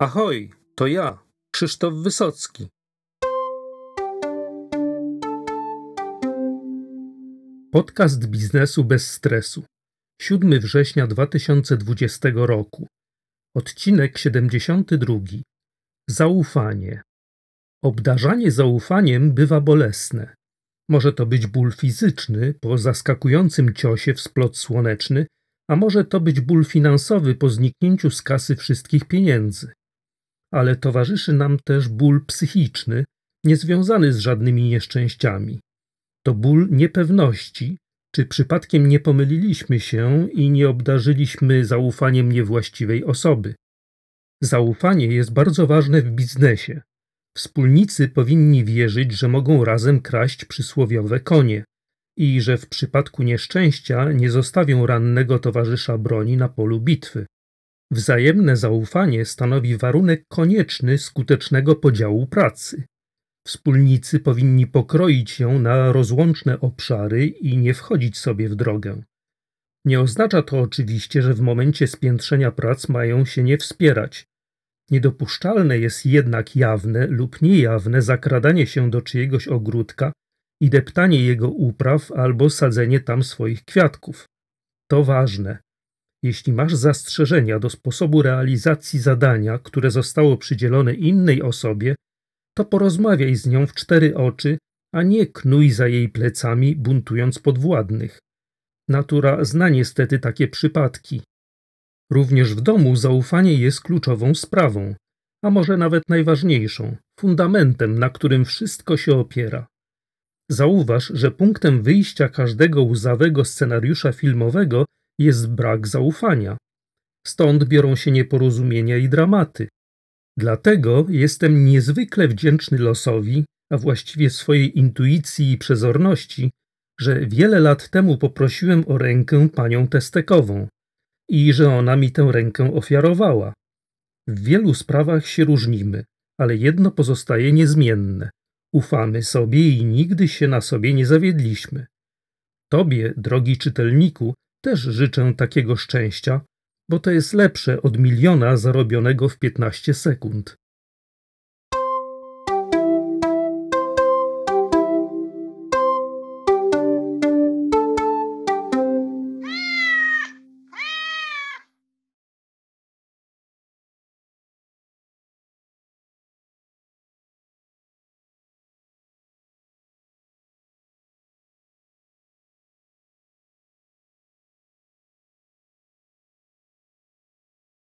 Ahoj, to ja, Krzysztof Wysocki. Podcast biznesu bez stresu. 7 września 2020 roku. Odcinek 72. Zaufanie. Obdarzanie zaufaniem bywa bolesne. Może to być ból fizyczny po zaskakującym ciosie w splot słoneczny, a może to być ból finansowy po zniknięciu z kasy wszystkich pieniędzy ale towarzyszy nam też ból psychiczny, niezwiązany z żadnymi nieszczęściami. To ból niepewności, czy przypadkiem nie pomyliliśmy się i nie obdarzyliśmy zaufaniem niewłaściwej osoby. Zaufanie jest bardzo ważne w biznesie. Wspólnicy powinni wierzyć, że mogą razem kraść przysłowiowe konie i że w przypadku nieszczęścia nie zostawią rannego towarzysza broni na polu bitwy. Wzajemne zaufanie stanowi warunek konieczny skutecznego podziału pracy. Wspólnicy powinni pokroić ją na rozłączne obszary i nie wchodzić sobie w drogę. Nie oznacza to oczywiście, że w momencie spiętrzenia prac mają się nie wspierać. Niedopuszczalne jest jednak jawne lub niejawne zakradanie się do czyjegoś ogródka i deptanie jego upraw albo sadzenie tam swoich kwiatków. To ważne. Jeśli masz zastrzeżenia do sposobu realizacji zadania, które zostało przydzielone innej osobie, to porozmawiaj z nią w cztery oczy, a nie knuj za jej plecami, buntując podwładnych. Natura zna niestety takie przypadki. Również w domu zaufanie jest kluczową sprawą, a może nawet najważniejszą, fundamentem, na którym wszystko się opiera. Zauważ, że punktem wyjścia każdego łzawego scenariusza filmowego jest brak zaufania. Stąd biorą się nieporozumienia i dramaty. Dlatego jestem niezwykle wdzięczny losowi, a właściwie swojej intuicji i przezorności, że wiele lat temu poprosiłem o rękę panią Testekową i że ona mi tę rękę ofiarowała. W wielu sprawach się różnimy, ale jedno pozostaje niezmienne. Ufamy sobie i nigdy się na sobie nie zawiedliśmy. Tobie, drogi czytelniku, też życzę takiego szczęścia, bo to jest lepsze od miliona zarobionego w 15 sekund.